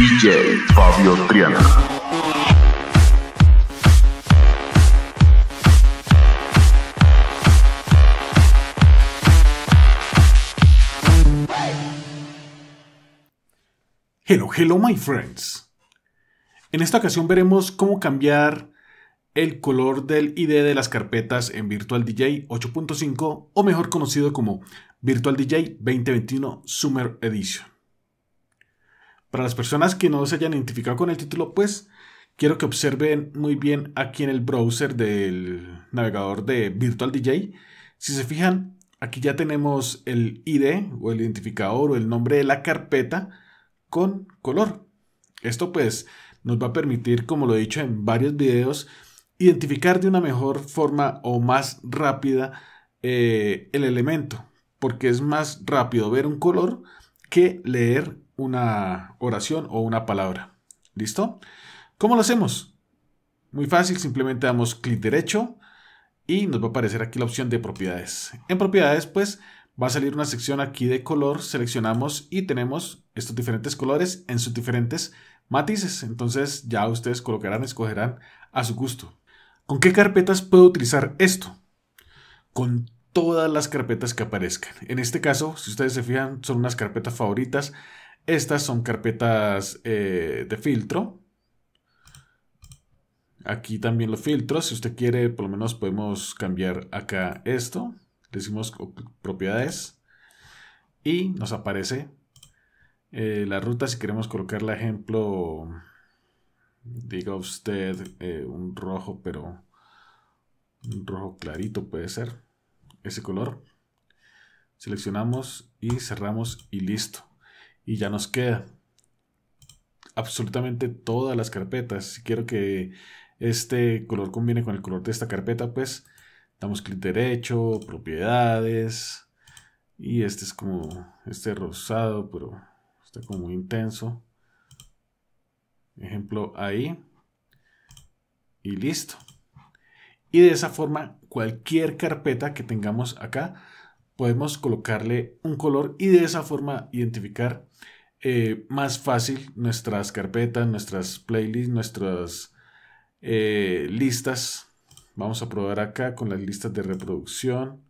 DJ Fabio Triana. Hello, hello my friends. En esta ocasión veremos cómo cambiar el color del ID de las carpetas en Virtual DJ 8.5 o mejor conocido como Virtual DJ 2021 Summer Edition. Para las personas que no se hayan identificado con el título, pues quiero que observen muy bien aquí en el browser del navegador de Virtual DJ. Si se fijan, aquí ya tenemos el ID o el identificador o el nombre de la carpeta con color. Esto pues nos va a permitir, como lo he dicho en varios videos, identificar de una mejor forma o más rápida eh, el elemento, porque es más rápido ver un color que leer una oración o una palabra. ¿Listo? ¿Cómo lo hacemos? Muy fácil, simplemente damos clic derecho y nos va a aparecer aquí la opción de propiedades. En propiedades, pues va a salir una sección aquí de color, seleccionamos y tenemos estos diferentes colores en sus diferentes matices. Entonces ya ustedes colocarán, escogerán a su gusto. ¿Con qué carpetas puedo utilizar esto? Con todas las carpetas que aparezcan. En este caso, si ustedes se fijan, son unas carpetas favoritas. Estas son carpetas eh, de filtro. Aquí también los filtros. Si usted quiere, por lo menos podemos cambiar acá esto. Le decimos propiedades. Y nos aparece eh, la ruta. Si queremos colocarle ejemplo, diga usted eh, un rojo, pero un rojo clarito puede ser ese color. Seleccionamos y cerramos y listo. Y ya nos queda absolutamente todas las carpetas. Si quiero que este color combine con el color de esta carpeta, pues damos clic derecho, propiedades. Y este es como este rosado, pero está como muy intenso. Ejemplo ahí. Y listo. Y de esa forma cualquier carpeta que tengamos acá, podemos colocarle un color y de esa forma identificar eh, más fácil nuestras carpetas, nuestras playlists, nuestras eh, listas. Vamos a probar acá con las listas de reproducción.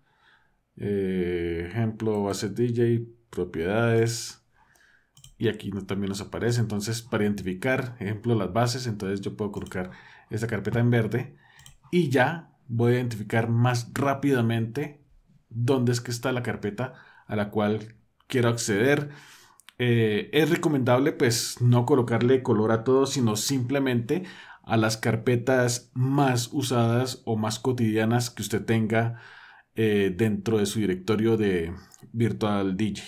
Eh, ejemplo, base DJ, propiedades y aquí también nos aparece. Entonces, para identificar, ejemplo, las bases, entonces yo puedo colocar esta carpeta en verde y ya voy a identificar más rápidamente dónde es que está la carpeta a la cual quiero acceder. Eh, es recomendable pues no colocarle color a todo, sino simplemente a las carpetas más usadas o más cotidianas que usted tenga eh, dentro de su directorio de Virtual DJ.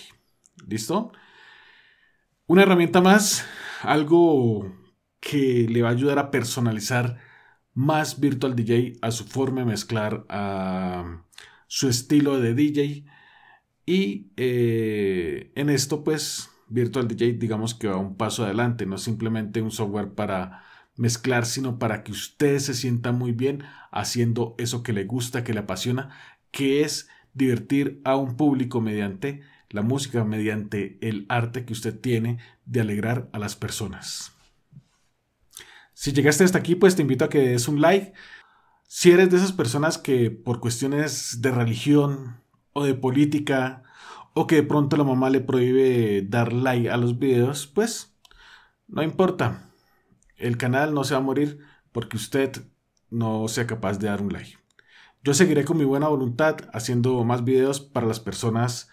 ¿Listo? Una herramienta más, algo que le va a ayudar a personalizar más Virtual DJ a su forma de mezclar, a su estilo de DJ. Y eh, en esto, pues, Virtual DJ, digamos que va un paso adelante, no simplemente un software para mezclar, sino para que usted se sienta muy bien haciendo eso que le gusta, que le apasiona, que es divertir a un público mediante la música, mediante el arte que usted tiene de alegrar a las personas. Si llegaste hasta aquí, pues te invito a que des un like. Si eres de esas personas que por cuestiones de religión o de política o que de pronto la mamá le prohíbe dar like a los videos, pues no importa. El canal no se va a morir porque usted no sea capaz de dar un like. Yo seguiré con mi buena voluntad haciendo más videos para las personas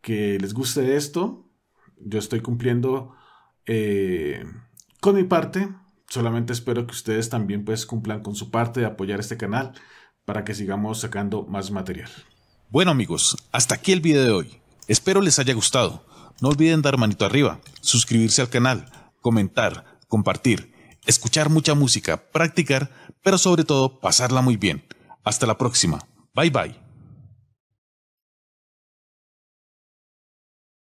que les guste esto. Yo estoy cumpliendo eh, con mi parte solamente espero que ustedes también pues cumplan con su parte de apoyar este canal para que sigamos sacando más material. Bueno amigos, hasta aquí el video de hoy. Espero les haya gustado. No olviden dar manito arriba, suscribirse al canal, comentar, compartir, escuchar mucha música, practicar, pero sobre todo pasarla muy bien. Hasta la próxima. Bye bye.